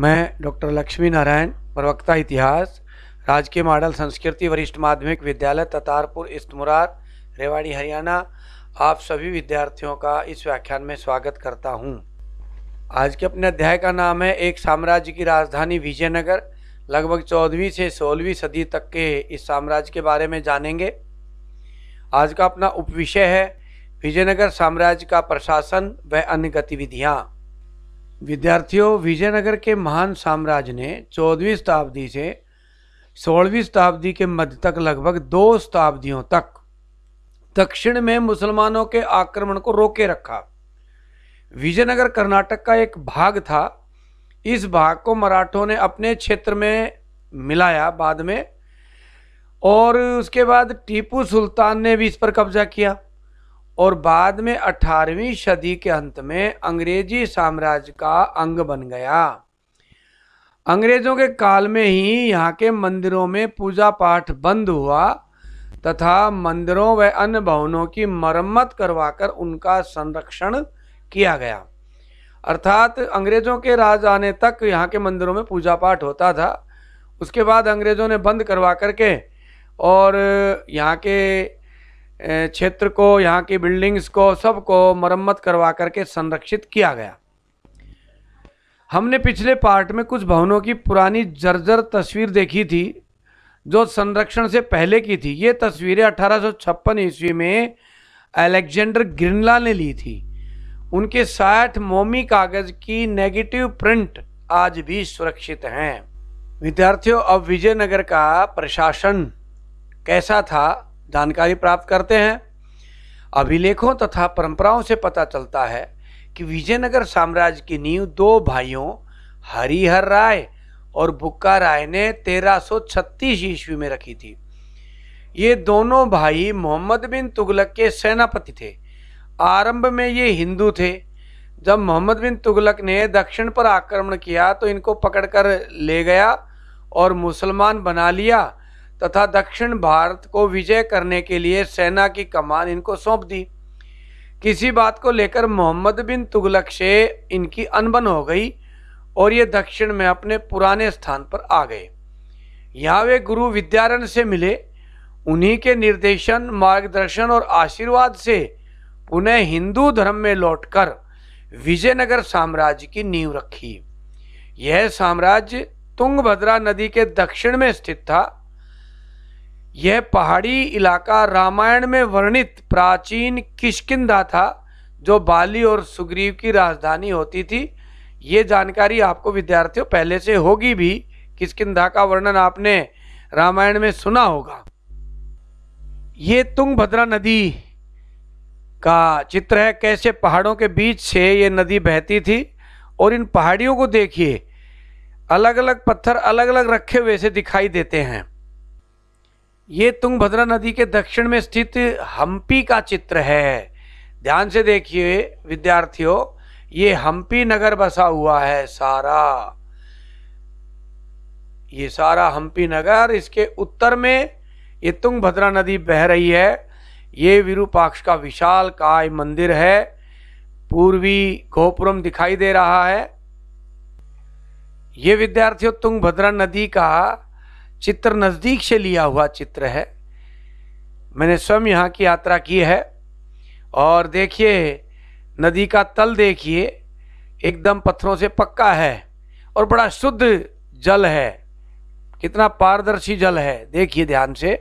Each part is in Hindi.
मैं डॉक्टर लक्ष्मी नारायण प्रवक्ता इतिहास राजकीय मॉडल संस्कृति वरिष्ठ माध्यमिक विद्यालय ततारपुर इस्तमुरार रेवाड़ी हरियाणा आप सभी विद्यार्थियों का इस व्याख्यान में स्वागत करता हूं। आज के अपने अध्याय का नाम है एक साम्राज्य की राजधानी विजयनगर लगभग चौदहवीं से सोलहवीं सदी तक के इस साम्राज्य के बारे में जानेंगे आज का अपना उपविषय है विजयनगर साम्राज्य का प्रशासन व अन्य गतिविधियाँ विद्यार्थियों विजयनगर के महान साम्राज्य ने चौदहवीं शताब्दी से सोलहवीं शताब्दी के मध्य तक लगभग दो शताब्दियों तक दक्षिण में मुसलमानों के आक्रमण को रोके रखा विजयनगर कर्नाटक का एक भाग था इस भाग को मराठों ने अपने क्षेत्र में मिलाया बाद में और उसके बाद टीपू सुल्तान ने भी इस पर कब्जा किया और बाद में अठारहवीं सदी के अंत में अंग्रेजी साम्राज्य का अंग बन गया अंग्रेजों के काल में ही यहाँ के मंदिरों में पूजा पाठ बंद हुआ तथा मंदिरों व अन्य भवनों की मरम्मत करवाकर उनका संरक्षण किया गया अर्थात अंग्रेजों के राज आने तक यहाँ के मंदिरों में पूजा पाठ होता था उसके बाद अंग्रेजों ने बंद करवा करके और यहाँ के क्षेत्र को यहाँ की बिल्डिंग्स को सबको मरम्मत करवा करके संरक्षित किया गया हमने पिछले पार्ट में कुछ भवनों की पुरानी जर्जर तस्वीर देखी थी जो संरक्षण से पहले की थी ये तस्वीरें अठारह ईस्वी में अलेक्जेंडर ग्रिनला ने ली थी उनके साठ मोमी कागज की नेगेटिव प्रिंट आज भी सुरक्षित हैं विद्यार्थियों अब विजयनगर का प्रशासन कैसा था जानकारी प्राप्त करते हैं अभिलेखों तथा परंपराओं से पता चलता है कि विजयनगर साम्राज्य की नींव दो भाइयों हरिहर राय और बुक्का राय ने 1336 ईस्वी में रखी थी ये दोनों भाई मोहम्मद बिन तुगलक के सेनापति थे आरंभ में ये हिंदू थे जब मोहम्मद बिन तुगलक ने दक्षिण पर आक्रमण किया तो इनको पकड़कर ले गया और मुसलमान बना लिया तथा दक्षिण भारत को विजय करने के लिए सेना की कमान इनको सौंप दी किसी बात को लेकर मोहम्मद बिन तुगलक से इनकी अनबन हो गई और ये दक्षिण में अपने पुराने स्थान पर आ गए यहाँ वे गुरु विद्यारण से मिले उन्हीं के निर्देशन मार्गदर्शन और आशीर्वाद से पुनः हिंदू धर्म में लौटकर विजयनगर साम्राज्य की नींव रखी यह साम्राज्य तुंगभद्रा नदी के दक्षिण में स्थित था यह पहाड़ी इलाका रामायण में वर्णित प्राचीन किशकिंदा था जो बाली और सुग्रीव की राजधानी होती थी ये जानकारी आपको विद्यार्थियों पहले से होगी भी किशकिंदा का वर्णन आपने रामायण में सुना होगा ये तुंगभद्रा नदी का चित्र है कैसे पहाड़ों के बीच से ये नदी बहती थी और इन पहाड़ियों को देखिए अलग अलग पत्थर अलग अलग रखे हुए से दिखाई देते हैं ये तुंगभद्रा नदी के दक्षिण में स्थित हम्पी का चित्र है ध्यान से देखिए विद्यार्थियों ये हम्पी नगर बसा हुआ है सारा ये सारा हम्पी नगर इसके उत्तर में ये तुंगभद्रा नदी बह रही है ये विरूपाक्ष का विशाल काय मंदिर है पूर्वी गोपुरम दिखाई दे रहा है ये विद्यार्थियों तुंगभद्रा नदी का चित्र नज़दीक से लिया हुआ चित्र है मैंने स्वयं यहाँ की यात्रा की है और देखिए नदी का तल देखिए एकदम पत्थरों से पक्का है और बड़ा शुद्ध जल है कितना पारदर्शी जल है देखिए ध्यान से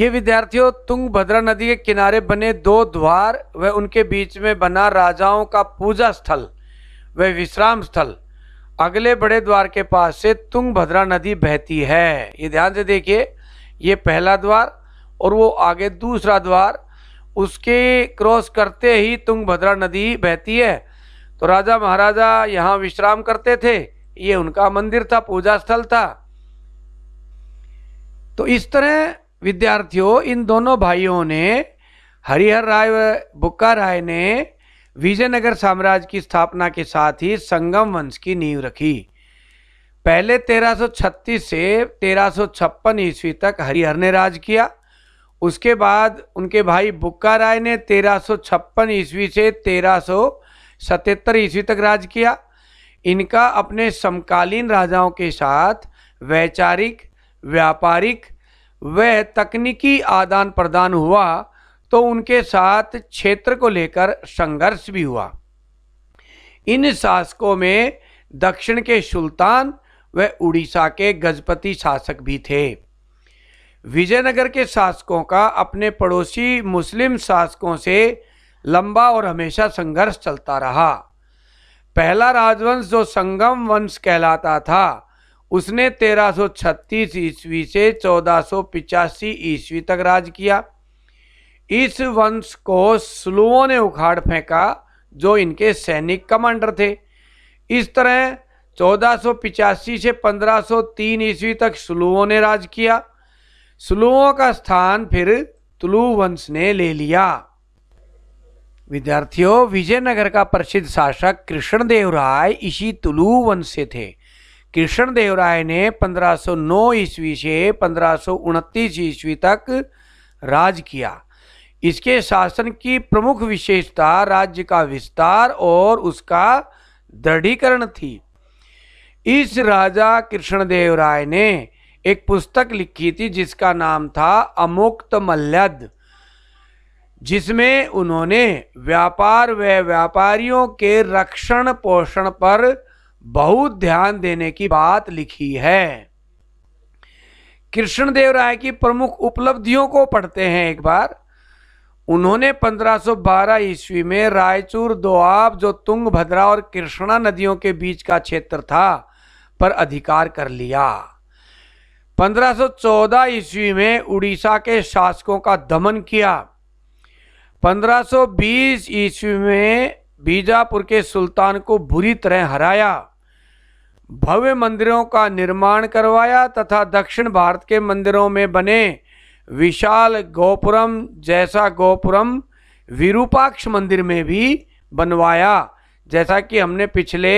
ये विद्यार्थियों तुंग भद्रा नदी के किनारे बने दो द्वार व उनके बीच में बना राजाओं का पूजा स्थल व विश्राम स्थल अगले बड़े द्वार के पास से तुंगभद्रा नदी बहती है ये ध्यान से देखिए ये पहला द्वार और वो आगे दूसरा द्वार उसके क्रॉस करते ही तुंगभद्रा नदी बहती है तो राजा महाराजा यहाँ विश्राम करते थे ये उनका मंदिर था पूजा स्थल था तो इस तरह विद्यार्थियों इन दोनों भाइयों ने हरिहर राय व बुक्का राय ने विजयनगर साम्राज्य की स्थापना के साथ ही संगम वंश की नींव रखी पहले 1336 से 1356 ईस्वी तक हरिहर ने राज किया उसके बाद उनके भाई बुक्का राय ने 1356 ईस्वी से 1377 ईस्वी तक राज किया इनका अपने समकालीन राजाओं के साथ वैचारिक व्यापारिक व तकनीकी आदान प्रदान हुआ तो उनके साथ क्षेत्र को लेकर संघर्ष भी हुआ इन शासकों में दक्षिण के सुल्तान व उड़ीसा के गजपति शासक भी थे विजयनगर के शासकों का अपने पड़ोसी मुस्लिम शासकों से लंबा और हमेशा संघर्ष चलता रहा पहला राजवंश जो संगम वंश कहलाता था उसने 1336 ईस्वी से 1485 ईस्वी तक राज किया इस वंश को स्लुओं ने उखाड़ फेंका जो इनके सैनिक कमांडर थे इस तरह चौदह से 1503 ईस्वी तक स्लुओं ने राज किया स्लुओं का स्थान फिर तुलु वंश ने ले लिया विद्यार्थियों विजयनगर का प्रसिद्ध शासक कृष्णदेव राय इसी तुलु वंश से थे कृष्णदेव राय ने 1509 ईस्वी से 1529 ईस्वी तक राज किया इसके शासन की प्रमुख विशेषता राज्य का विस्तार और उसका दृढ़ीकरण थी इस राजा कृष्णदेव राय ने एक पुस्तक लिखी थी जिसका नाम था अमुक्त मल्लद जिसमें उन्होंने व्यापार व व्यापारियों के रक्षण पोषण पर बहुत ध्यान देने की बात लिखी है कृष्णदेव राय की प्रमुख उपलब्धियों को पढ़ते हैं एक बार उन्होंने 1512 ईस्वी में रायचूर दोआब जो तुंग भद्रा और कृष्णा नदियों के बीच का क्षेत्र था पर अधिकार कर लिया 1514 ईस्वी में उड़ीसा के शासकों का दमन किया 1520 ईस्वी में बीजापुर के सुल्तान को बुरी तरह हराया भव्य मंदिरों का निर्माण करवाया तथा दक्षिण भारत के मंदिरों में बने विशाल गोपुरम जैसा गोपुरम विरूपाक्ष मंदिर में भी बनवाया जैसा कि हमने पिछले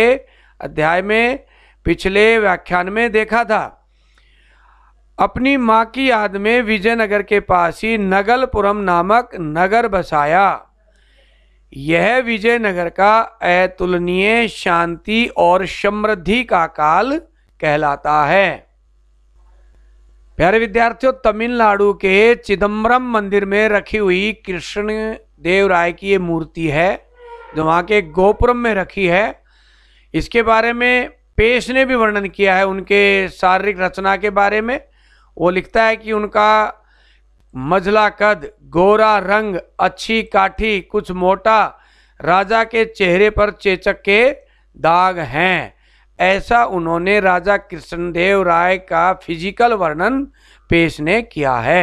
अध्याय में पिछले व्याख्यान में देखा था अपनी माँ की याद में विजयनगर के पास ही नगलपुरम नामक नगर बसाया यह विजयनगर का अतुलनीय शांति और समृद्धि का काल कहलाता है प्यारे विद्यार्थियों तमिलनाडु के चिदम्बरम मंदिर में रखी हुई कृष्ण देव राय की ये मूर्ति है जो वहाँ के गोपुरम में रखी है इसके बारे में पेश ने भी वर्णन किया है उनके शारीरिक रचना के बारे में वो लिखता है कि उनका मझला कद गोरा रंग अच्छी काठी कुछ मोटा राजा के चेहरे पर चेचक के दाग हैं ऐसा उन्होंने राजा कृष्णदेव राय का फिजिकल वर्णन पेश ने किया है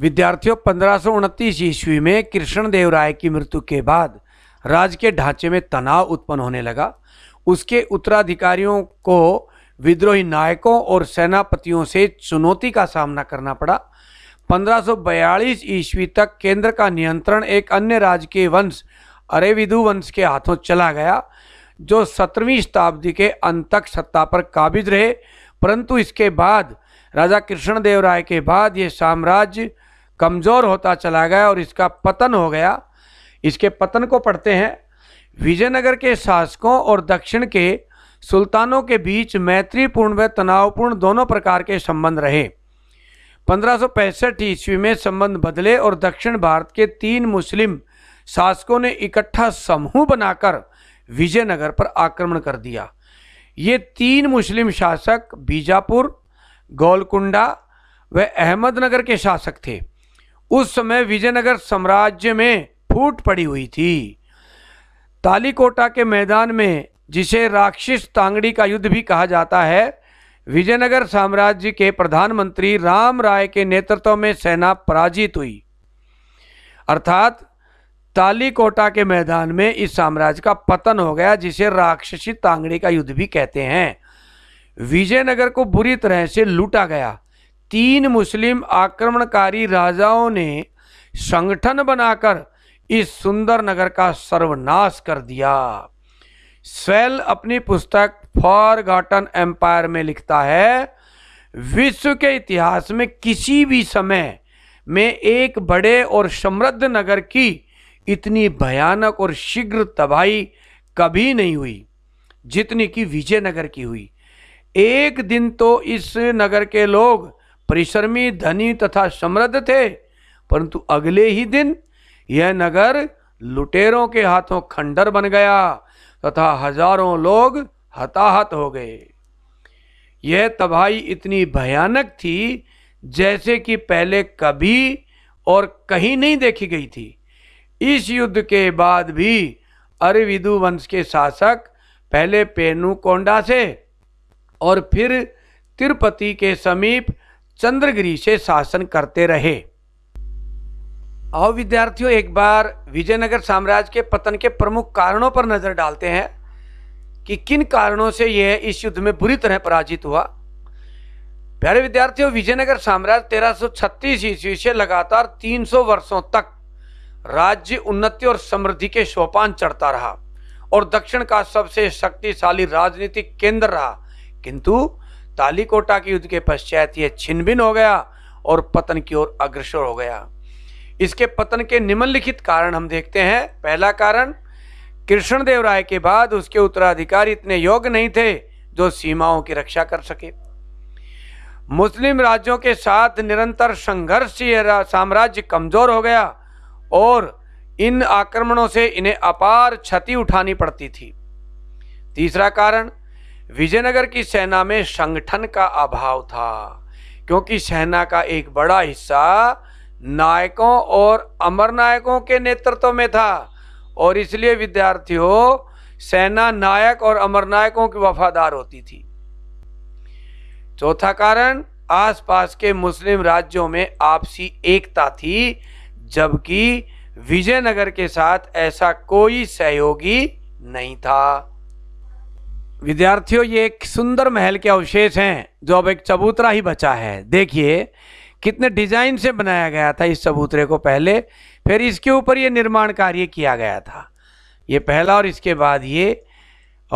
विद्यार्थियों पंद्रह ईस्वी में कृष्णदेव राय की मृत्यु के बाद राज्य के ढांचे में तनाव उत्पन्न होने लगा उसके उत्तराधिकारियों को विद्रोही नायकों और सेनापतियों से चुनौती का सामना करना पड़ा 1542 ईस्वी तक केंद्र का नियंत्रण एक अन्य राज के वंश अरेविदु वंश के हाथों चला गया जो सत्रहवीं शताब्दी के अंत तक सत्ता पर काबिज रहे परंतु इसके बाद राजा कृष्णदेव राय के बाद ये साम्राज्य कमज़ोर होता चला गया और इसका पतन हो गया इसके पतन को पढ़ते हैं विजयनगर के शासकों और दक्षिण के सुल्तानों के बीच मैत्रीपूर्ण व तनावपूर्ण दोनों प्रकार के संबंध रहे पंद्रह ईस्वी में संबंध बदले और दक्षिण भारत के तीन मुस्लिम शासकों ने इकट्ठा समूह बनाकर विजयनगर पर आक्रमण कर दिया ये तीन मुस्लिम शासक बीजापुर गोलकुंडा व अहमदनगर के शासक थे उस समय विजयनगर साम्राज्य में फूट पड़ी हुई थी तालीकोटा के मैदान में जिसे राक्षस तांगड़ी का युद्ध भी कहा जाता है विजयनगर साम्राज्य के प्रधानमंत्री राम राय के नेतृत्व में सेना पराजित हुई अर्थात तालीकोटा के मैदान में इस साम्राज्य का पतन हो गया जिसे राक्षसी तांगड़ी का युद्ध भी कहते हैं विजयनगर को बुरी तरह से लूटा गया तीन मुस्लिम आक्रमणकारी राजाओं ने संगठन बनाकर इस सुंदर नगर का सर्वनाश कर दिया सेल अपनी पुस्तक फॉर गाटन एम्पायर में लिखता है विश्व के इतिहास में किसी भी समय में एक बड़े और समृद्ध नगर की इतनी भयानक और शीघ्र तबाही कभी नहीं हुई जितनी कि विजयनगर की हुई एक दिन तो इस नगर के लोग परिश्रमी धनी तथा समृद्ध थे परंतु अगले ही दिन यह नगर लुटेरों के हाथों खंडर बन गया तथा हजारों लोग हताहत हो गए यह तबाही इतनी भयानक थी जैसे कि पहले कभी और कहीं नहीं देखी गई थी इस युद्ध के बाद भी अरविदु वंश के शासक पहले पेनुकोंडा से और फिर तिरुपति के समीप चंद्रगिरी से शासन करते रहे और विद्यार्थियों एक बार विजयनगर साम्राज्य के पतन के प्रमुख कारणों पर नज़र डालते हैं कि किन कारणों से यह इस युद्ध में बुरी तरह पराजित हुआ प्यारे विद्यार्थियों विजयनगर साम्राज्य 1336 ईस्वी से लगातार 300 वर्षों तक राज्य उन्नति और समृद्धि के सोपान चढ़ता रहा और दक्षिण का सबसे शक्तिशाली राजनीतिक केंद्र रहा किंतु तालीकोटा के युद्ध के पश्चात यह छिन्नभिन हो गया और पतन की ओर अग्रसर हो गया इसके पतन के निम्नलिखित कारण हम देखते हैं पहला कारण कृष्णदेव राय के बाद उसके उत्तराधिकारी इतने योग्य नहीं थे जो सीमाओं की रक्षा कर सके मुस्लिम राज्यों के साथ निरंतर संघर्ष साम्राज्य कमजोर हो गया और इन आक्रमणों से इन्हें अपार क्षति उठानी पड़ती थी तीसरा कारण विजयनगर की सेना में संगठन का अभाव था क्योंकि सेना का एक बड़ा हिस्सा नायकों और अमर नायकों के नेतृत्व में था और इसलिए विद्यार्थियों सेना नायक और अमर नायकों की वफादार होती थी चौथा कारण आसपास के मुस्लिम राज्यों में आपसी एकता थी जबकि विजयनगर के साथ ऐसा कोई सहयोगी नहीं था विद्यार्थियों ये एक सुंदर महल के अवशेष हैं जो अब एक चबूतरा ही बचा है देखिए कितने डिजाइन से बनाया गया था इस चबूतरे को पहले फिर इसके ऊपर ये निर्माण कार्य किया गया था ये पहला और इसके बाद ये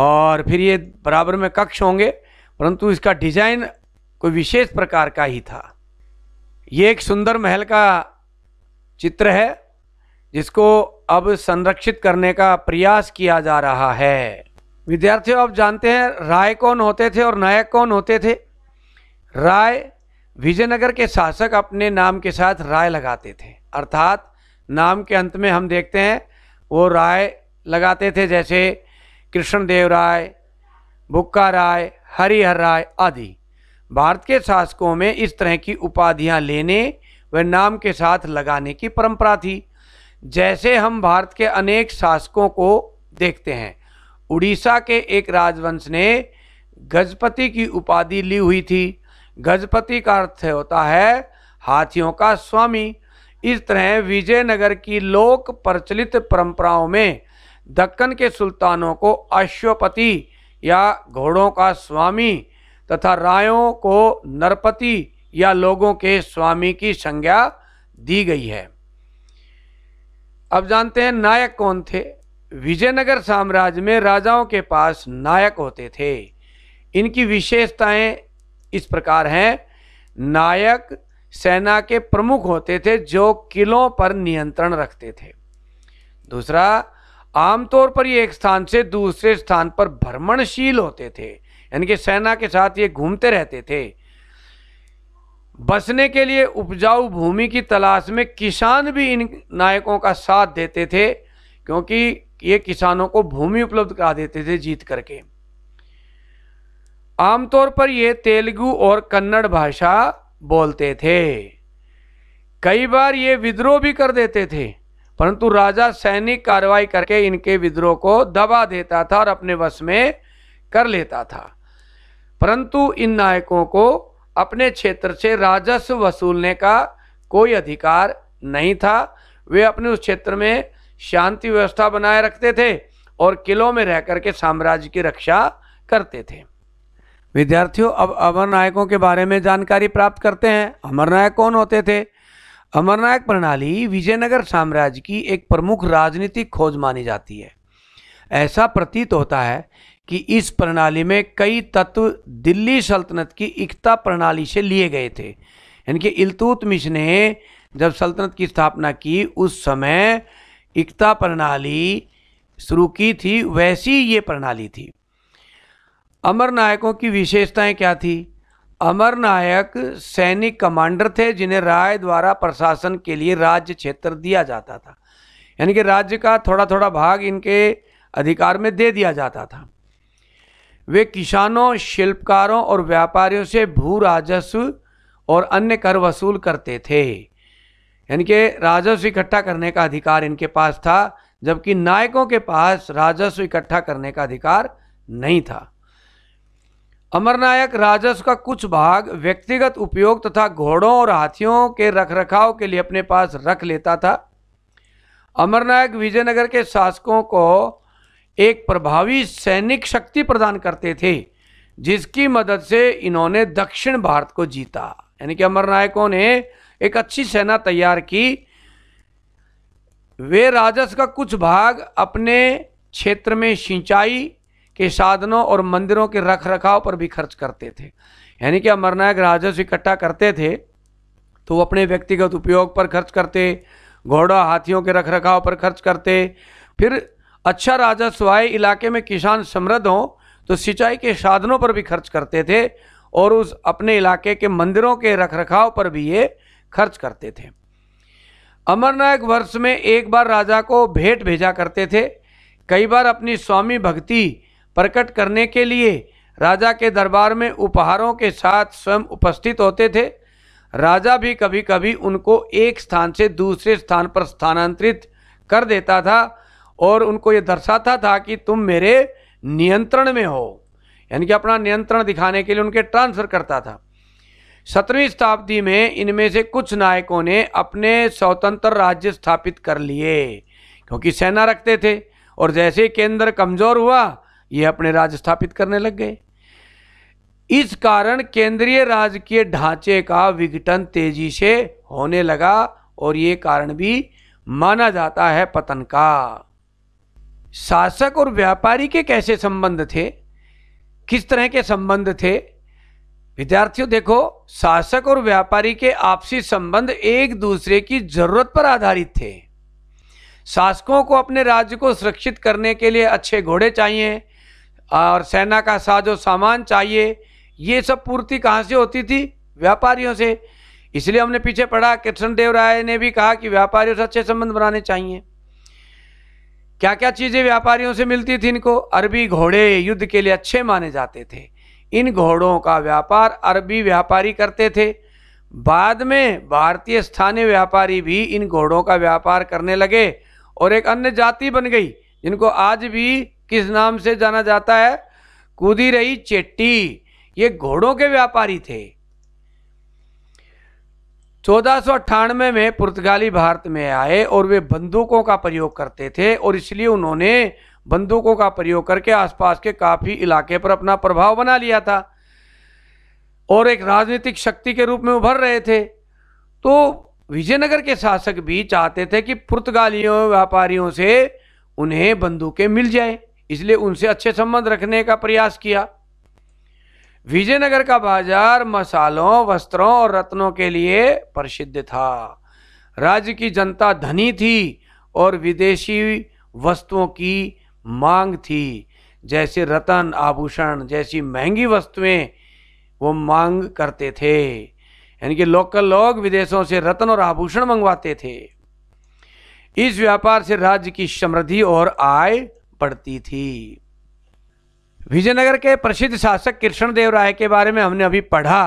और फिर ये बराबर में कक्ष होंगे परंतु इसका डिजाइन कोई विशेष प्रकार का ही था ये एक सुंदर महल का चित्र है जिसको अब संरक्षित करने का प्रयास किया जा रहा है विद्यार्थियों आप जानते हैं राय कौन होते थे और नायक कौन होते थे राय विजयनगर के शासक अपने नाम के साथ राय लगाते थे अर्थात नाम के अंत में हम देखते हैं वो राय लगाते थे जैसे कृष्णदेव राय बुक्का राय हरिहर राय आदि भारत के शासकों में इस तरह की उपाधियां लेने वह नाम के साथ लगाने की परंपरा थी जैसे हम भारत के अनेक शासकों को देखते हैं उड़ीसा के एक राजवंश ने गजपति की उपाधि ली हुई थी गजपति का अर्थ होता है हाथियों का स्वामी इस तरह विजयनगर की लोक प्रचलित परंपराओं में दक्कन के सुल्तानों को अश्वपति या घोड़ों का स्वामी तथा रायों को नरपति या लोगों के स्वामी की संज्ञा दी गई है अब जानते हैं नायक कौन थे विजयनगर साम्राज्य में राजाओं के पास नायक होते थे इनकी विशेषताएं इस प्रकार हैं नायक सेना के प्रमुख होते थे जो किलों पर नियंत्रण रखते थे दूसरा आमतौर पर ये एक स्थान से दूसरे स्थान पर भ्रमणशील होते थे यानी कि सेना के साथ ये घूमते रहते थे बसने के लिए उपजाऊ भूमि की तलाश में किसान भी इन नायकों का साथ देते थे क्योंकि ये किसानों को भूमि उपलब्ध करा देते थे जीत करके आमतौर पर ये तेलुगु और कन्नड़ भाषा बोलते थे कई बार ये विद्रोह भी कर देते थे परंतु राजा सैनिक कार्रवाई करके इनके विद्रोह को दबा देता था और अपने वश में कर लेता था परंतु इन नायकों को अपने क्षेत्र से राजस्व वसूलने का कोई अधिकार नहीं था वे अपने उस क्षेत्र में शांति व्यवस्था बनाए रखते थे और किलों में रह करके साम्राज्य की रक्षा करते थे विद्यार्थियों अब अमर नायकों के बारे में जानकारी प्राप्त करते हैं अमर नायक कौन होते थे अमरनायक प्रणाली विजयनगर साम्राज्य की एक प्रमुख राजनीतिक खोज मानी जाती है ऐसा प्रतीत होता है कि इस प्रणाली में कई तत्व दिल्ली सल्तनत की इकता प्रणाली से लिए गए थे यानी कि इलतुतमिश ने जब सल्तनत की स्थापना की उस समय इकता प्रणाली शुरू की थी वैसी ये प्रणाली थी अमर नायकों की विशेषताएं क्या थी अमर नायक सैनिक कमांडर थे जिन्हें राय द्वारा प्रशासन के लिए राज्य क्षेत्र दिया जाता था यानी कि राज्य का थोड़ा थोड़ा भाग इनके अधिकार में दे दिया जाता था वे किसानों शिल्पकारों और व्यापारियों से भू राजस्व और अन्य कर वसूल करते थे यानी कि राजस्व इकट्ठा करने का अधिकार इनके पास था जबकि नायकों के पास राजस्व इकट्ठा करने का अधिकार नहीं था अमरनायक राजस्व का कुछ भाग व्यक्तिगत उपयोग तथा घोड़ों और हाथियों के रखरखाव के लिए अपने पास रख लेता था अमरनायक विजयनगर के शासकों को एक प्रभावी सैनिक शक्ति प्रदान करते थे जिसकी मदद से इन्होंने दक्षिण भारत को जीता यानी कि अमर नायकों ने एक अच्छी सेना तैयार की वे राजस्व का कुछ भाग अपने क्षेत्र में सिंचाई के साधनों और मंदिरों के रख रखाव पर भी खर्च करते थे यानी कि अमरनायक राजस्व इकट्ठा करते थे तो वो अपने व्यक्तिगत उपयोग पर खर्च करते घोड़ा हाथियों के रख रखाव पर खर्च करते फिर अच्छा राजस्व आए इलाके में किसान समृद्ध हों तो सिंचाई के साधनों पर भी खर्च करते थे और उस अपने इलाके के मंदिरों के रखरखाव पर भी ये खर्च करते थे अमरनायक वर्ष में एक बार राजा को भेंट भेजा करते थे कई बार अपनी स्वामी भक्ति प्रकट करने के लिए राजा के दरबार में उपहारों के साथ स्वयं उपस्थित होते थे राजा भी कभी कभी उनको एक स्थान से दूसरे स्थान पर स्थानांतरित कर देता था और उनको ये दर्शाता था कि तुम मेरे नियंत्रण में हो यानी कि अपना नियंत्रण दिखाने के लिए उनके ट्रांसफ़र करता था सत्रहवीं शताब्दी में इनमें से कुछ नायकों ने अपने स्वतंत्र राज्य स्थापित कर लिए क्योंकि सेना रखते थे और जैसे ही केंद्र कमज़ोर हुआ ये अपने राज्य स्थापित करने लग गए इस कारण केंद्रीय राजकीय ढांचे का विघटन तेजी से होने लगा और ये कारण भी माना जाता है पतन का शासक और व्यापारी के कैसे संबंध थे किस तरह के संबंध थे विद्यार्थियों देखो शासक और व्यापारी के आपसी संबंध एक दूसरे की जरूरत पर आधारित थे शासकों को अपने राज्य को सुरक्षित करने के लिए अच्छे घोड़े चाहिए और सेना का साजो सामान चाहिए ये सब पूर्ति कहाँ से होती थी व्यापारियों से इसलिए हमने पीछे पढ़ा कृष्णदेव राय ने भी कहा कि व्यापारियों से अच्छे संबंध बनाने चाहिए क्या क्या चीज़ें व्यापारियों से मिलती थी इनको अरबी घोड़े युद्ध के लिए अच्छे माने जाते थे इन घोड़ों का व्यापार अरबी व्यापारी करते थे बाद में भारतीय स्थानीय व्यापारी भी इन घोड़ों का व्यापार करने लगे और एक अन्य जाति बन गई जिनको आज भी किस नाम से जाना जाता है कूदी रही चेट्टी ये घोड़ों के व्यापारी थे चौदह में पुर्तगाली भारत में आए और वे बंदूकों का प्रयोग करते थे और इसलिए उन्होंने बंदूकों का प्रयोग करके आसपास के काफ़ी इलाके पर अपना प्रभाव बना लिया था और एक राजनीतिक शक्ति के रूप में उभर रहे थे तो विजयनगर के शासक भी चाहते थे कि पुर्तगालियों व्यापारियों से उन्हें बंदूकें मिल जाए इसलिए उनसे अच्छे संबंध रखने का प्रयास किया विजयनगर का बाजार मसालों वस्त्रों और रत्नों के लिए प्रसिद्ध था राज्य की जनता धनी थी और विदेशी वस्तुओं की मांग थी जैसे रतन आभूषण जैसी महंगी वस्तुएं वो मांग करते थे यानी कि लोकल लोग विदेशों से रत्न और आभूषण मंगवाते थे इस व्यापार से राज्य की समृद्धि और आय बढ़ती थी विजयनगर के प्रसिद्ध शासक कृष्णदेव राय के बारे में हमने अभी पढ़ा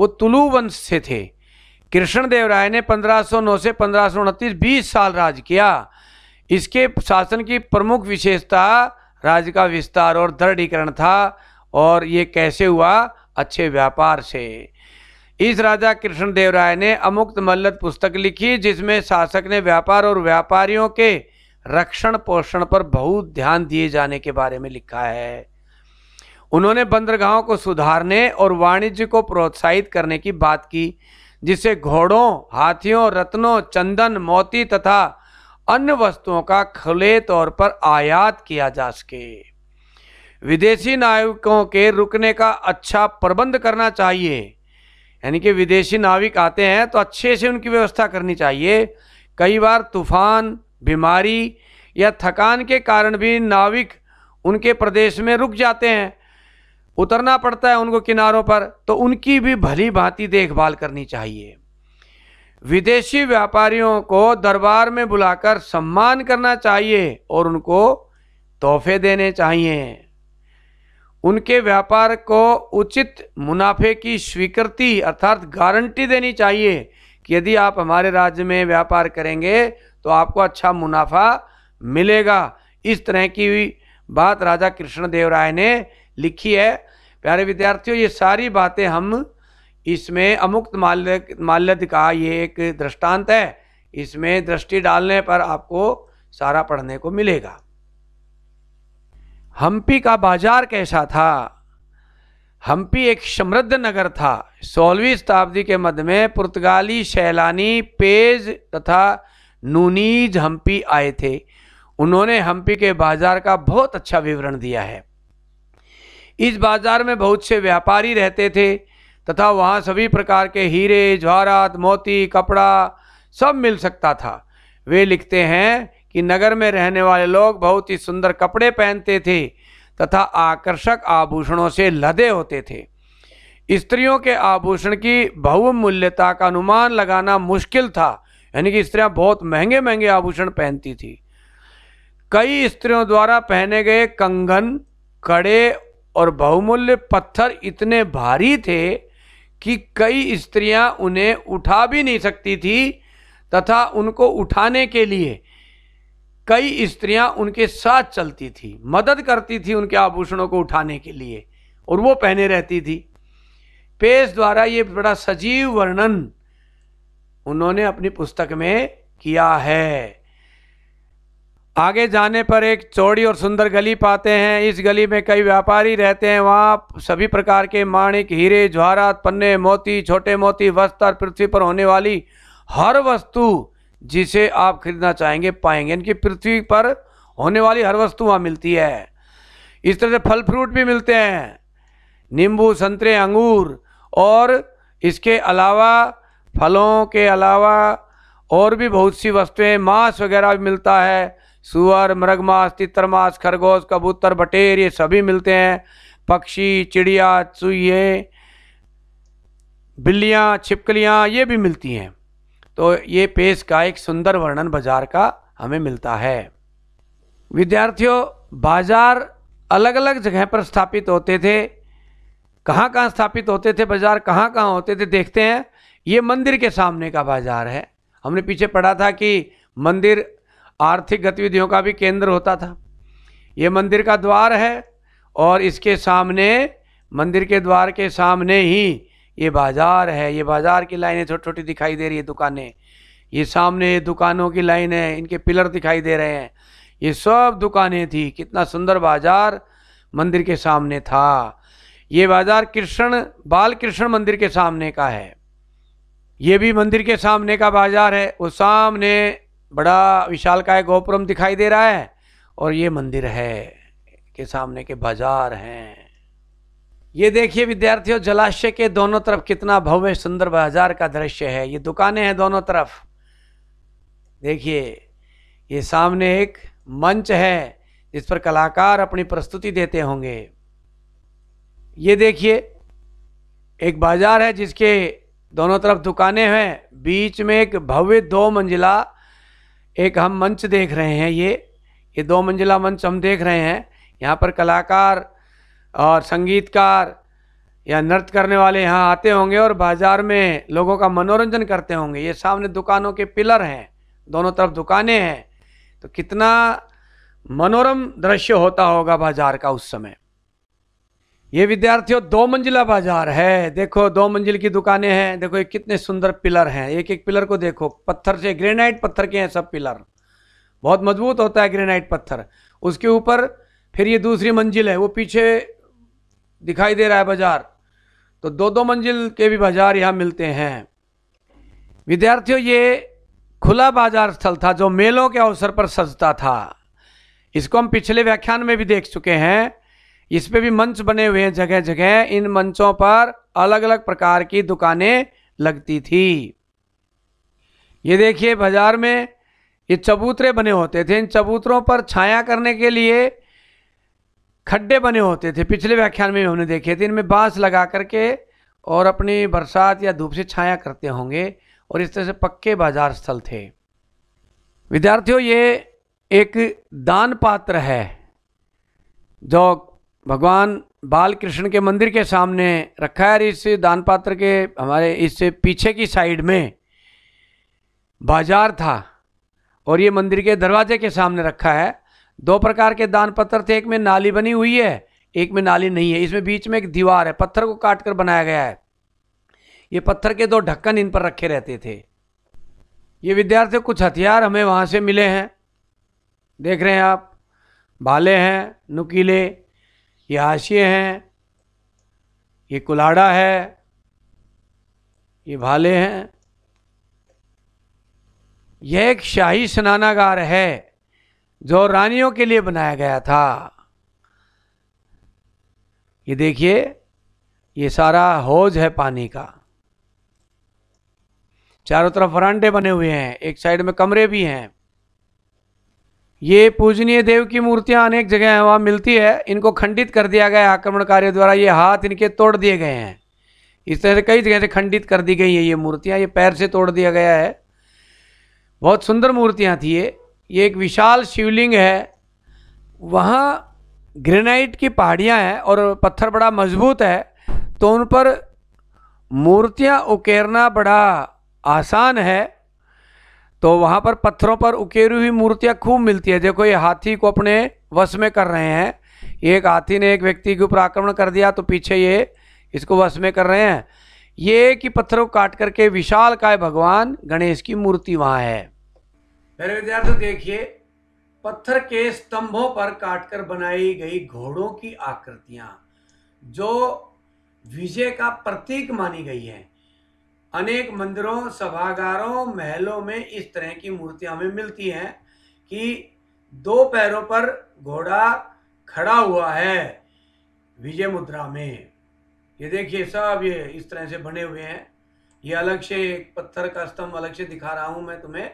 वो तुलु वंश से थे कृष्णदेव राय ने 1509 से पंद्रह सौ बीस साल राज किया इसके शासन की प्रमुख विशेषता राज्य का विस्तार और दृढ़ीकरण था और ये कैसे हुआ अच्छे व्यापार से इस राजा कृष्णदेव राय ने अमुक्त मल्लत पुस्तक लिखी जिसमें शासक ने व्यापार और व्यापारियों के रक्षण पोषण पर बहुत ध्यान दिए जाने के बारे में लिखा है उन्होंने बंदरगाहों को सुधारने और वाणिज्य को प्रोत्साहित करने की बात की जिससे घोड़ों हाथियों रत्नों चंदन मोती तथा अन्य वस्तुओं का खुले तौर पर आयात किया जा सके विदेशी नाविकों के रुकने का अच्छा प्रबंध करना चाहिए यानी कि विदेशी नाविक आते हैं तो अच्छे से उनकी व्यवस्था करनी चाहिए कई बार तूफान बीमारी या थकान के कारण भी नाविक उनके प्रदेश में रुक जाते हैं उतरना पड़ता है उनको किनारों पर तो उनकी भी भली भांति देखभाल करनी चाहिए विदेशी व्यापारियों को दरबार में बुलाकर सम्मान करना चाहिए और उनको तोहफे देने चाहिए उनके व्यापार को उचित मुनाफे की स्वीकृति अर्थात गारंटी देनी चाहिए कि यदि आप हमारे राज्य में व्यापार करेंगे तो आपको अच्छा मुनाफा मिलेगा इस तरह की बात राजा कृष्णदेव राय ने लिखी है प्यारे विद्यार्थियों ये सारी बातें हम इसमें अमुक्त माल्य माल्यद का ये एक दृष्टांत है इसमें दृष्टि डालने पर आपको सारा पढ़ने को मिलेगा हम्पी का बाजार कैसा था हम्पी एक समृद्ध नगर था सोलहवीं शताब्दी के मध्य में पुर्तगाली सैलानी पेज तथा नूनीज हम्पी आए थे उन्होंने हम्पी के बाजार का बहुत अच्छा विवरण दिया है इस बाज़ार में बहुत से व्यापारी रहते थे तथा वहाँ सभी प्रकार के हीरे ज्वारात मोती कपड़ा सब मिल सकता था वे लिखते हैं कि नगर में रहने वाले लोग बहुत ही सुंदर कपड़े पहनते थे तथा आकर्षक आभूषणों से लदे होते थे स्त्रियों के आभूषण की बहुमूल्यता का अनुमान लगाना मुश्किल था यानी कि स्त्रियां बहुत महंगे महंगे आभूषण पहनती थी कई स्त्रियों द्वारा पहने गए कंगन कड़े और बहुमूल्य पत्थर इतने भारी थे कि कई स्त्रियां उन्हें उठा भी नहीं सकती थी तथा उनको उठाने के लिए कई स्त्रियां उनके साथ चलती थी मदद करती थी उनके आभूषणों को उठाने के लिए और वो पहने रहती थी पेश द्वारा ये बड़ा सजीव वर्णन उन्होंने अपनी पुस्तक में किया है आगे जाने पर एक चौड़ी और सुंदर गली पाते हैं इस गली में कई व्यापारी रहते हैं वहाँ सभी प्रकार के माणिक हीरे ज्वारात पन्ने मोती छोटे मोती वस्त्र और पृथ्वी पर होने वाली हर वस्तु जिसे आप खरीदना चाहेंगे पाएंगे इनकी पृथ्वी पर होने वाली हर वस्तु वहाँ मिलती है इस तरह से फल फ्रूट भी मिलते हैं नींबू संतरे अंगूर और इसके अलावा फलों के अलावा और भी बहुत सी वस्तुएं मांस वगैरह भी मिलता है सुअर मृगमास मास खरगोश कबूतर बटेर ये सभी मिलते हैं पक्षी चिड़िया चूहे बिल्लियाँ छिपकलियाँ ये भी मिलती हैं तो ये पेश का एक सुंदर वर्णन बाजार का हमें मिलता है विद्यार्थियों बाजार अलग अलग जगह पर स्थापित होते थे कहाँ कहाँ स्थापित होते थे बाजार कहाँ कहाँ होते थे देखते हैं ये मंदिर के सामने का बाजार है हमने पीछे पढ़ा था कि मंदिर आर्थिक गतिविधियों का भी केंद्र होता था ये मंदिर का द्वार है और इसके सामने मंदिर के द्वार के सामने ही ये बाज़ार है ये बाज़ार की लाइनें छोटी छोटी दिखाई दे रही है दुकानें ये सामने ये दुकानों की लाइन है इनके पिलर दिखाई दे रहे हैं ये सब दुकानें थी कितना सुंदर बाज़ार मंदिर के सामने था ये बाज़ार कृष्ण बाल कृष्ण मंदिर के सामने का है ये भी मंदिर के सामने का बाज़ार है वो सामने बड़ा विशालकाय गोपुरम दिखाई दे रहा है और ये मंदिर है के सामने के बाजार हैं ये देखिए विद्यार्थियों जलाशय के दोनों तरफ कितना भव्य सुंदर बाजार का दृश्य है ये दुकानें हैं दोनों तरफ देखिए ये सामने एक मंच है जिस पर कलाकार अपनी प्रस्तुति देते होंगे ये देखिए एक बाजार है जिसके दोनों तरफ दुकानें हैं बीच में एक भव्य दो मंजिला एक हम मंच देख रहे हैं ये ये दो मंजिला मंच हम देख रहे हैं यहाँ पर कलाकार और संगीतकार या नृत्य करने वाले यहाँ आते होंगे और बाजार में लोगों का मनोरंजन करते होंगे ये सामने दुकानों के पिलर हैं दोनों तरफ दुकानें हैं तो कितना मनोरम दृश्य होता होगा बाजार का उस समय ये विद्यार्थियों दो मंजिला बाजार है देखो दो मंजिल की दुकानें हैं देखो ये कितने सुंदर पिलर हैं एक एक पिलर को देखो पत्थर से ग्रेनाइट पत्थर के हैं सब पिलर बहुत मजबूत होता है ग्रेनाइट पत्थर उसके ऊपर फिर ये दूसरी मंजिल है वो पीछे दिखाई दे रहा है बाजार तो दो दो मंजिल के भी बाजार यहाँ मिलते हैं विद्यार्थियों ये खुला बाजार स्थल था जो मेलों के अवसर पर सजता था इसको हम पिछले व्याख्यान में भी देख चुके हैं इस पे भी मंच बने हुए हैं जगह जगह इन मंचों पर अलग अलग प्रकार की दुकानें लगती थी ये देखिए बाजार में ये चबूतरे बने होते थे इन चबूतरों पर छाया करने के लिए खड्डे बने होते थे पिछले व्याख्यान में हमने देखे थे इनमें बांस लगा करके और अपनी बरसात या धूप से छाया करते होंगे और इस तरह से पक्के बाजार स्थल थे विद्यार्थियों ये एक दान पात्र है जो भगवान बाल कृष्ण के मंदिर के सामने रखा है और इस दान पात्र के हमारे इस पीछे की साइड में बाजार था और ये मंदिर के दरवाजे के सामने रखा है दो प्रकार के दान पत्र थे एक में नाली बनी हुई है एक में नाली नहीं है इसमें बीच में एक दीवार है पत्थर को काट कर बनाया गया है ये पत्थर के दो ढक्कन इन पर रखे रहते थे ये विद्यार्थी कुछ हथियार हमें वहाँ से मिले हैं देख रहे हैं आप भाले हैं नुकीले ये हाशिए हैं ये कुलाड़ा है ये भाले हैं यह एक शाही स्नानागार है जो रानियों के लिए बनाया गया था ये देखिए ये सारा हौज है पानी का चारों तरफ वरांडे बने हुए हैं एक साइड में कमरे भी हैं ये पूजनीय देव की मूर्तियां अनेक जगह वहाँ मिलती है इनको खंडित कर दिया गया है आक्रमणकारियों द्वारा ये हाथ इनके तोड़ दिए गए हैं इस तरह से कई जगह से खंडित कर दी गई है ये मूर्तियाँ ये पैर से तोड़ दिया गया है बहुत सुंदर मूर्तियाँ थी ये ये एक विशाल शिवलिंग है वहाँ ग्रेनाइट की पहाड़ियाँ हैं और पत्थर बड़ा मजबूत है तो उन पर मूर्तियाँ उकेरना बड़ा आसान है तो वहाँ पर पत्थरों पर उकेरी हुई मूर्तियाँ खूब मिलती है देखो ये हाथी को अपने वश में कर रहे हैं एक हाथी ने एक व्यक्ति के ऊपर आक्रमण कर दिया तो पीछे ये इसको वश में कर रहे हैं ये कि पत्थरों को काट करके विशाल काय भगवान गणेश की मूर्ति वहाँ है मेरे विद्यार्थी देखिए पत्थर के स्तंभों पर काटकर बनाई गई घोड़ों की आकृतियां जो विजय का प्रतीक मानी गई है अनेक मंदिरों सभागारों महलों में इस तरह की मूर्तियां हमें मिलती हैं कि दो पैरों पर घोड़ा खड़ा हुआ है विजय मुद्रा में ये देखिए सब ये इस तरह से बने हुए हैं ये अलग से एक पत्थर का स्तंभ अलग से दिखा रहा हूँ मैं तुम्हें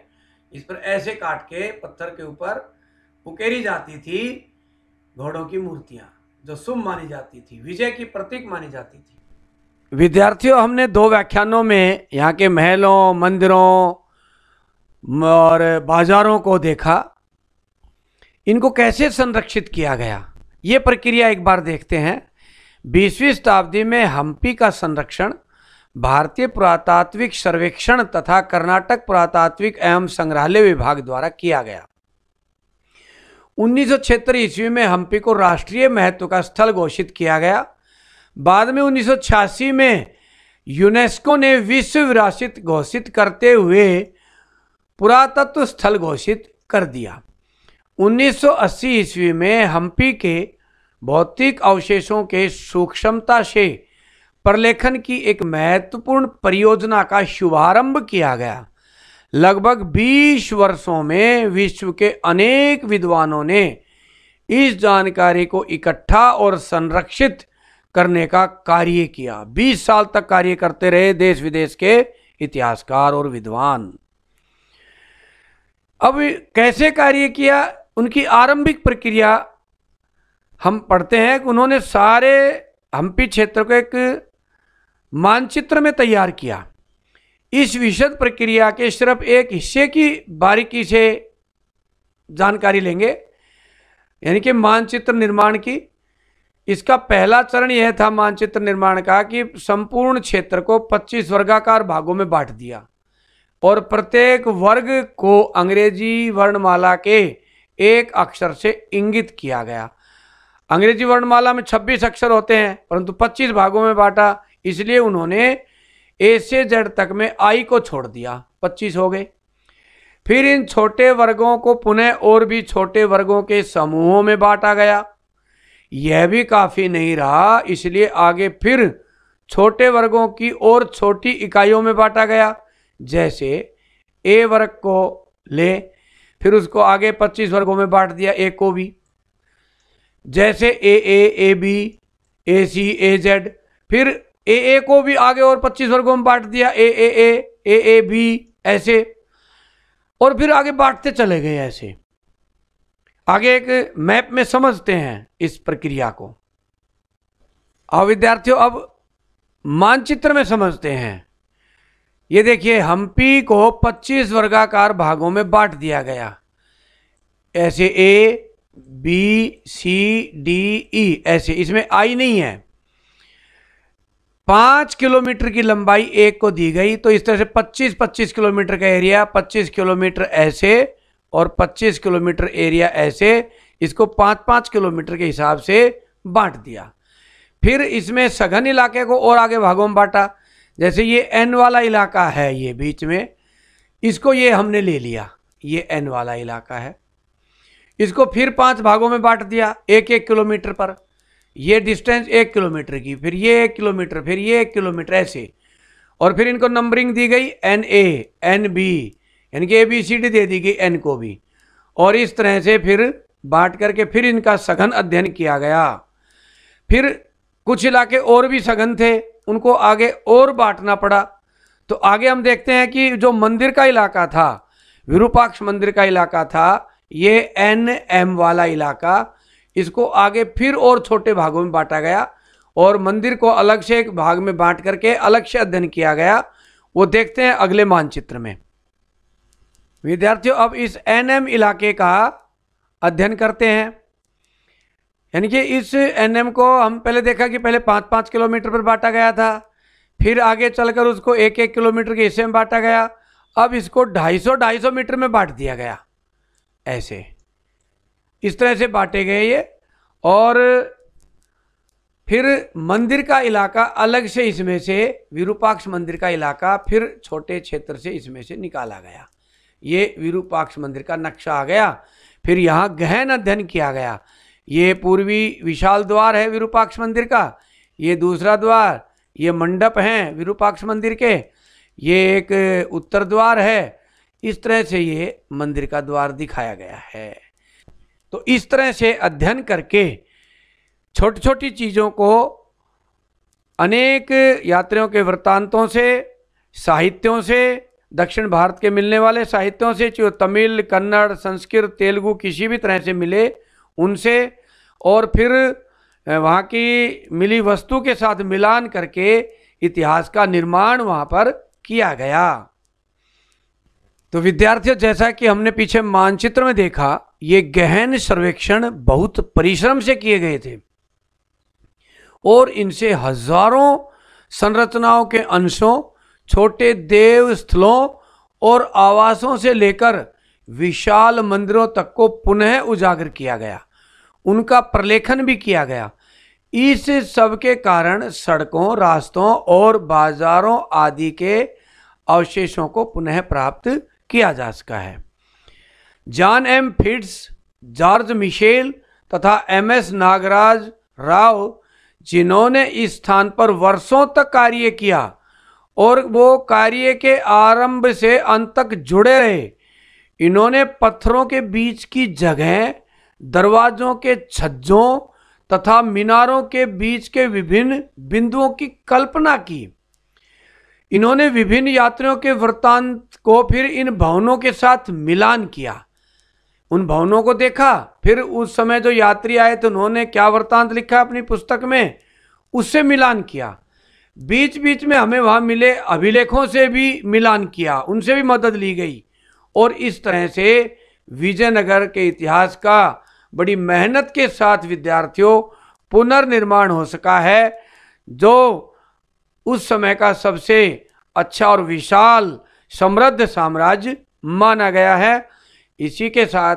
इस पर ऐसे काट के पत्थर के ऊपर उकेरी जाती थी घोड़ों की मूर्तियाँ जो शुभ मानी जाती थी विजय की प्रतीक मानी जाती थी विद्यार्थियों हमने दो व्याख्यानों में यहाँ के महलों मंदिरों और बाजारों को देखा इनको कैसे संरक्षित किया गया ये प्रक्रिया एक बार देखते हैं बीसवीं शताब्दी में हम्पी का संरक्षण भारतीय पुरातात्विक सर्वेक्षण तथा कर्नाटक पुरातात्विक एवं संग्रहालय विभाग द्वारा किया गया उन्नीस ईस्वी में हम्पी को राष्ट्रीय महत्व का स्थल घोषित किया गया बाद में 1986 में यूनेस्को ने विश्व विरासत घोषित करते हुए पुरातत्व स्थल घोषित कर दिया 1980 ईस्वी में हम्पी के भौतिक अवशेषों के सूक्ष्मता से प्रलेखन की एक महत्वपूर्ण परियोजना का शुभारंभ किया गया लगभग 20 वर्षों में विश्व के अनेक विद्वानों ने इस जानकारी को इकट्ठा और संरक्षित करने का कार्य किया 20 साल तक कार्य करते रहे देश विदेश के इतिहासकार और विद्वान अब कैसे कार्य किया उनकी आरंभिक प्रक्रिया हम पढ़ते हैं कि उन्होंने सारे हम्पी क्षेत्र को एक मानचित्र में तैयार किया इस विशद प्रक्रिया के सिर्फ एक हिस्से की बारीकी से जानकारी लेंगे यानी कि मानचित्र निर्माण की इसका पहला चरण यह था मानचित्र निर्माण का कि संपूर्ण क्षेत्र को 25 वर्गाकार भागों में बांट दिया और प्रत्येक वर्ग को अंग्रेजी वर्णमाला के एक अक्षर से इंगित किया गया अंग्रेजी वर्णमाला में 26 अक्षर होते हैं परंतु 25 भागों में बांटा इसलिए उन्होंने ए से जड़ तक में आई को छोड़ दिया 25 हो गए फिर इन छोटे वर्गों को पुनः और भी छोटे वर्गों के समूहों में बांटा गया यह भी काफ़ी नहीं रहा इसलिए आगे फिर छोटे वर्गों की और छोटी इकाइयों में बांटा गया जैसे ए वर्ग को ले फिर उसको आगे 25 वर्गों में बांट दिया ए को भी जैसे ए ए A B A C A Z फिर ए ए को भी आगे और 25 वर्गों में बांट दिया ए ए ए ए ए बी ऐसे और फिर आगे बांटते चले गए ऐसे आगे एक मैप में समझते हैं इस प्रक्रिया को और विद्यार्थियों अब मानचित्र में समझते हैं ये देखिए हम्पी को 25 वर्गाकार भागों में बांट दिया गया ऐसे A B C D E ऐसे इसमें आई नहीं है पाँच किलोमीटर की लंबाई एक को दी गई तो इस तरह से 25 25 किलोमीटर का एरिया 25 किलोमीटर ऐसे और 25 किलोमीटर एरिया ऐसे इसको पाँच पाँच किलोमीटर के हिसाब से बांट दिया फिर इसमें सघन इलाके को और आगे भागों में बांटा जैसे ये एन वाला इलाका है ये बीच में इसको ये हमने ले लिया ये एन वाला इलाका है इसको फिर पांच भागों में बांट दिया एक एक किलोमीटर पर ये डिस्टेंस एक किलोमीटर की फिर ये एक किलोमीटर फिर ये एक किलोमीटर ऐसे और फिर इनको नंबरिंग दी गई एन ए एन बी यानी कि ए बी सी डी दे दी गई एन को भी और इस तरह से फिर बांट करके फिर इनका सघन अध्ययन किया गया फिर कुछ इलाके और भी सघन थे उनको आगे और बांटना पड़ा तो आगे हम देखते हैं कि जो मंदिर का इलाका था विरूपाक्ष मंदिर का इलाका था ये एन एम वाला इलाका इसको आगे फिर और छोटे भागों में बांटा गया और मंदिर को अलग से एक भाग में बांट करके अलग से अध्ययन किया गया वो देखते हैं अगले मानचित्र में विद्यार्थियों अब इस एनएम इलाके का अध्ययन करते हैं यानी कि इस एनएम को हम पहले देखा कि पहले पाँच पाँच किलोमीटर पर बांटा गया था फिर आगे चलकर उसको एक एक किलोमीटर के हिस्से में बांटा गया अब इसको 250 250 मीटर में बांट दिया गया ऐसे इस तरह से बांटे गए ये और फिर मंदिर का इलाका अलग से इसमें से विरूपाक्ष मंदिर का इलाका फिर छोटे क्षेत्र से इसमें से निकाला गया ये विरूपाक्ष मंदिर का नक्शा आ गया फिर यहाँ गहन अध्ययन किया गया ये पूर्वी विशाल द्वार है विरूपाक्ष मंदिर का ये दूसरा द्वार ये मंडप हैं विरूपाक्ष मंदिर के ये एक उत्तर द्वार है इस तरह से ये मंदिर का द्वार दिखाया गया है तो इस तरह से अध्ययन करके छोटी छोटी चीज़ों को अनेक यात्रियों के वृत्तांतों से साहित्यों से दक्षिण भारत के मिलने वाले साहित्यों से जो तमिल कन्नड़ संस्कृत तेलुगु किसी भी तरह से मिले उनसे और फिर वहाँ की मिली वस्तु के साथ मिलान करके इतिहास का निर्माण वहाँ पर किया गया तो विद्यार्थियों जैसा कि हमने पीछे मानचित्र में देखा ये गहन सर्वेक्षण बहुत परिश्रम से किए गए थे और इनसे हजारों संरचनाओं के अंशों छोटे देव स्थलों और आवासों से लेकर विशाल मंदिरों तक को पुनः उजागर किया गया उनका प्रलेखन भी किया गया इस सब के कारण सड़कों रास्तों और बाजारों आदि के अवशेषों को पुनः प्राप्त किया जा सका है John M Fitts George Mitchell तथा एम एस नागराज राव जिन्होंने इस स्थान पर वर्षों तक कार्य किया और वो कार्य के आरंभ से अंत तक जुड़े रहे इन्होंने पत्थरों के बीच की जगह दरवाजों के छज्जों तथा मीनारों के बीच के विभिन्न बिंदुओं की कल्पना की इन्होंने विभिन्न यात्रियों के वृत्तांत को फिर इन भवनों के साथ मिलान किया उन भवनों को देखा फिर उस समय जो यात्री आए थे तो उन्होंने क्या वृत्तांत लिखा अपनी पुस्तक में उससे मिलान किया बीच बीच में हमें वहाँ मिले अभिलेखों से भी मिलान किया उनसे भी मदद ली गई और इस तरह से विजयनगर के इतिहास का बड़ी मेहनत के साथ विद्यार्थियों पुनर्निर्माण हो सका है जो उस समय का सबसे अच्छा और विशाल समृद्ध साम्राज्य माना गया है इसी के साथ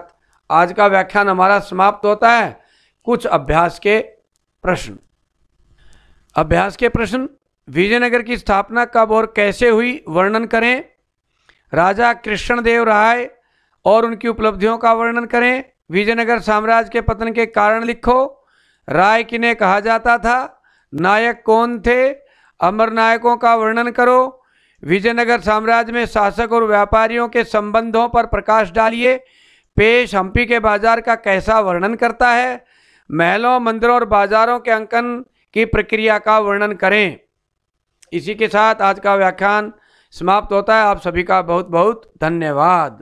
आज का व्याख्यान हमारा समाप्त होता है कुछ अभ्यास के प्रश्न अभ्यास के प्रश्न विजयनगर की स्थापना कब और कैसे हुई वर्णन करें राजा कृष्णदेव राय और उनकी उपलब्धियों का वर्णन करें विजयनगर साम्राज्य के पतन के कारण लिखो राय किन्हें कहा जाता था नायक कौन थे अमर नायकों का वर्णन करो विजयनगर साम्राज्य में शासक और व्यापारियों के संबंधों पर प्रकाश डालिए पेश हम्पी के बाजार का कैसा वर्णन करता है महलों मंदिरों और बाजारों के अंकन की प्रक्रिया का वर्णन करें इसी के साथ आज का व्याख्यान समाप्त होता है आप सभी का बहुत बहुत धन्यवाद